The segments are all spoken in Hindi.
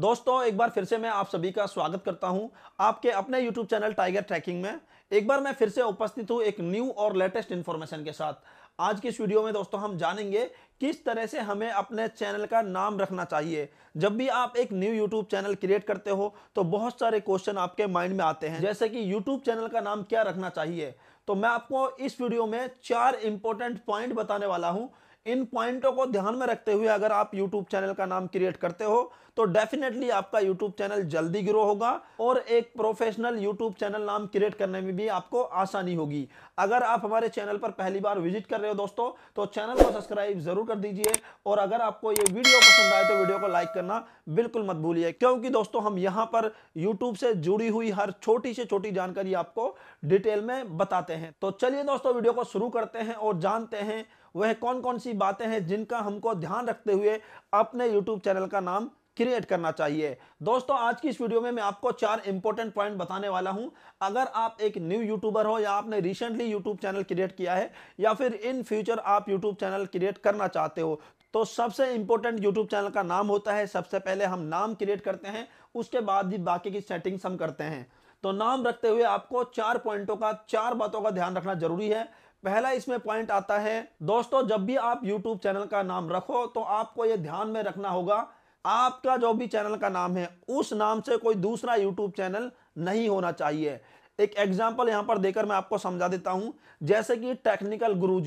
दोस्तों एक बार फिर से मैं आप सभी का स्वागत करता हूं आपके अपने YouTube चैनल टाइगर ट्रैकिंग में एक बार मैं फिर से उपस्थित हूं एक न्यू और लेटेस्ट इन्फॉर्मेशन के साथ आज की इस वीडियो में दोस्तों हम जानेंगे किस तरह से हमें अपने चैनल का नाम रखना चाहिए जब भी आप एक न्यू यूट्यूब चैनल क्रिएट करते हो तो बहुत सारे क्वेश्चन आपके माइंड में आते हैं जैसे कि यूट्यूब चैनल का नाम क्या रखना चाहिए तो मैं आपको इस वीडियो में चार इंपॉर्टेंट पॉइंट बताने वाला हूँ इन पॉइंटों को ध्यान में रखते हुए अगर आप यूट्यूब चैनल का नाम क्रिएट करते हो तो डेफिनेटली आपका यूट्यूब चैनल जल्दी ग्रो होगा और एक प्रोफेशनल यूट्यूब चैनल नाम क्रिएट करने में भी आपको आसानी होगी अगर आप हमारे चैनल पर पहली बार विजिट कर रहे हो दोस्तों तो चैनल को सब्सक्राइब जरूर कर दीजिए और अगर आपको ये वीडियो पसंद आए तो वीडियो को लाइक करना बिल्कुल मत भूलिए क्योंकि दोस्तों हम यहाँ पर यूट्यूब से जुड़ी हुई हर छोटी से छोटी जानकारी आपको डिटेल में बताते हैं तो चलिए दोस्तों वीडियो को शुरू करते हैं और जानते हैं वह कौन कौन सी बातें हैं जिनका हमको ध्यान रखते हुए अपने यूट्यूब चैनल का नाम क्रिएट करना चाहिए दोस्तों आज की इस वीडियो में मैं आपको चार इंपॉर्टेंट पॉइंट बताने वाला हूं अगर आप एक न्यू यूट्यूबर हो या आपने रिसेंटली यूट्यूब चैनल क्रिएट किया है या फिर इन फ्यूचर आप यूट्यूब चैनल क्रिएट करना चाहते हो तो सबसे इंपॉर्टेंट यूट्यूब चैनल का नाम होता है सबसे पहले हम नाम क्रिएट करते हैं उसके बाद ही बाकी की सेटिंग्स हम करते हैं तो नाम रखते हुए आपको चार पॉइंटों का चार बातों का ध्यान रखना जरूरी है पहला इसमें पॉइंट आता है दोस्तों जब भी आप यूट्यूब चैनल का नाम रखो तो आपको यह ध्यान में रखना होगा आपका जो भी चैनल का नाम है उस नाम से कोई दूसरा यूट्यूब चैनल नहीं होना चाहिए एक एग्जाम्पल यहां पर देकर मैं आपको समझा देता हूं जैसे कि टेक्निकल गुरु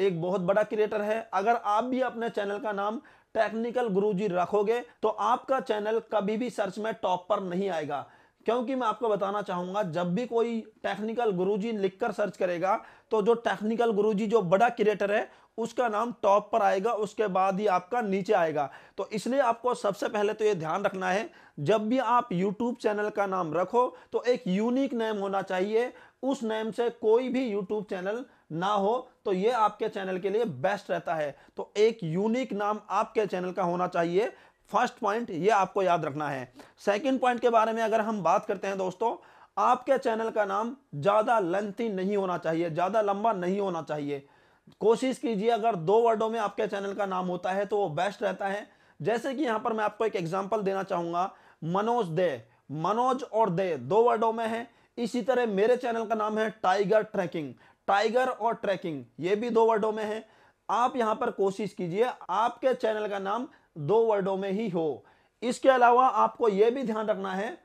एक बहुत बड़ा क्रिएटर है अगर आप भी अपने चैनल का नाम टेक्निकल गुरुजी रखोगे तो आपका चैनल कभी भी सर्च में टॉप पर नहीं आएगा क्योंकि मैं आपको बताना चाहूंगा जब भी कोई टेक्निकल गुरुजी लिखकर सर्च करेगा तो जो टेक्निकल गुरुजी जो बड़ा क्रिएटर है उसका नाम टॉप पर आएगा उसके बाद ही आपका नीचे आएगा तो इसलिए आपको सबसे पहले तो ये ध्यान रखना है जब भी आप यूट्यूब चैनल का नाम रखो तो एक यूनिक नेम होना चाहिए उस नेम से कोई भी यूट्यूब चैनल ना हो तो ये आपके चैनल के लिए बेस्ट रहता है तो एक यूनिक नाम आपके चैनल का होना चाहिए फर्स्ट पॉइंट ये आपको याद रखना है सेकंड पॉइंट के बारे में अगर हम बात करते हैं दोस्तों आपके चैनल का नाम ज़्यादा लेंथी नहीं होना चाहिए ज़्यादा लंबा नहीं होना चाहिए कोशिश कीजिए अगर दो वर्डों में आपके चैनल का नाम होता है तो वो बेस्ट रहता है जैसे कि यहाँ पर मैं आपको एक एग्जाम्पल देना चाहूँगा मनोज दे मनोज और दे दो वर्डों में है इसी तरह मेरे चैनल का नाम है टाइगर ट्रैकिंग टाइगर और ट्रैकिंग ये भी दो वर्डों में है आप यहाँ पर कोशिश कीजिए आपके चैनल का नाम दो वर्डों में ही हो इसके अलावा आपको यह भी ध्यान रखना है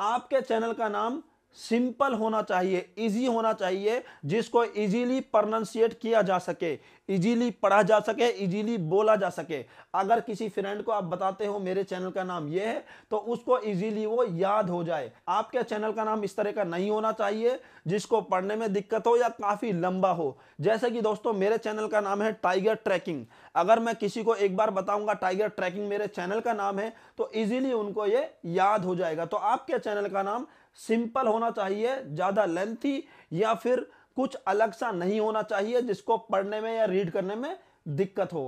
आपके चैनल का नाम सिंपल होना चाहिए इजी होना चाहिए जिसको इजीली प्रनंसिएट किया जा सके इजीली पढ़ा जा सके इजीली बोला जा सके अगर किसी फ्रेंड को आप बताते हो मेरे चैनल का नाम ये है तो उसको इजीली वो याद हो जाए आपके चैनल का नाम इस तरह का नहीं होना चाहिए जिसको पढ़ने में दिक्कत हो या काफ़ी लंबा हो जैसे कि दोस्तों मेरे चैनल का नाम है टाइगर ट्रैकिंग अगर मैं किसी को एक बार बताऊंगा टाइगर ट्रैकिंग मेरे चैनल का नाम है तो ईजिली उनको ये याद हो जाएगा तो आपके चैनल का नाम सिंपल होना चाहिए ज़्यादा लेंथी या फिर कुछ अलग सा नहीं होना चाहिए जिसको पढ़ने में या रीड करने में दिक्कत हो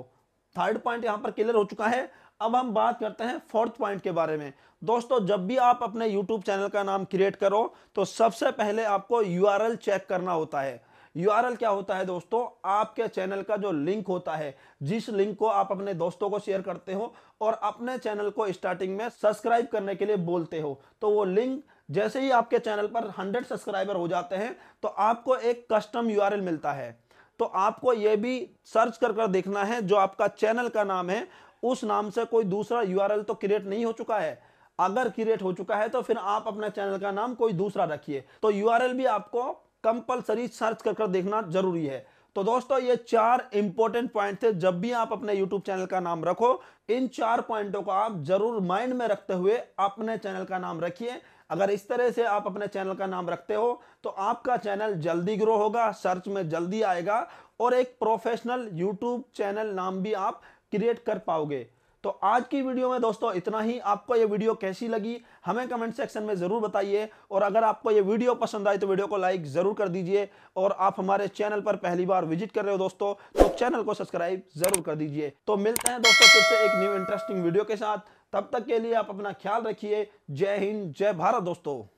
थर्ड पॉइंट यहाँ पर क्लियर हो चुका है अब हम बात करते हैं फोर्थ पॉइंट के बारे में दोस्तों जब भी आप अपने यूट्यूब चैनल का नाम क्रिएट करो तो सबसे पहले आपको यू चेक करना होता है यू क्या होता है दोस्तों आपके चैनल का जो लिंक होता है जिस लिंक को आप अपने दोस्तों को शेयर करते हो और अपने चैनल को स्टार्टिंग में सब्सक्राइब करने के लिए बोलते हो तो वो लिंक जैसे ही आपके चैनल पर 100 सब्सक्राइबर हो जाते हैं तो आपको एक कस्टम यूआरएल मिलता है तो आपको यह भी सर्च कर कर देखना है जो आपका चैनल का नाम है उस नाम से कोई दूसरा यूआरएल तो क्रिएट नहीं हो चुका है अगर क्रिएट हो चुका है तो फिर आप अपना चैनल का नाम कोई दूसरा रखिए तो यूआरएल भी आपको कंपलसरी सर्च कर कर देखना जरूरी है तो दोस्तों ये चार इंपॉर्टेंट पॉइंट थे जब भी आप अपने यूट्यूब चैनल का नाम रखो इन चार पॉइंटों को आप जरूर माइंड में रखते हुए अपने चैनल का नाम रखिए अगर इस तरह से आप अपने चैनल का नाम रखते हो तो आपका चैनल जल्दी ग्रो होगा सर्च में जल्दी आएगा और एक प्रोफेशनल यूट्यूब चैनल नाम भी आप क्रिएट कर पाओगे तो आज की वीडियो में दोस्तों इतना ही आपको ये वीडियो कैसी लगी हमें कमेंट सेक्शन में ज़रूर बताइए और अगर आपको ये वीडियो पसंद आए तो वीडियो को लाइक ज़रूर कर दीजिए और आप हमारे चैनल पर पहली बार विजिट कर रहे हो दोस्तों तो चैनल को सब्सक्राइब ज़रूर कर दीजिए तो मिलते हैं दोस्तों फिर से एक न्यू इंटरेस्टिंग वीडियो के साथ तब तक के लिए आप अपना ख्याल रखिए जय हिंद जय भारत दोस्तों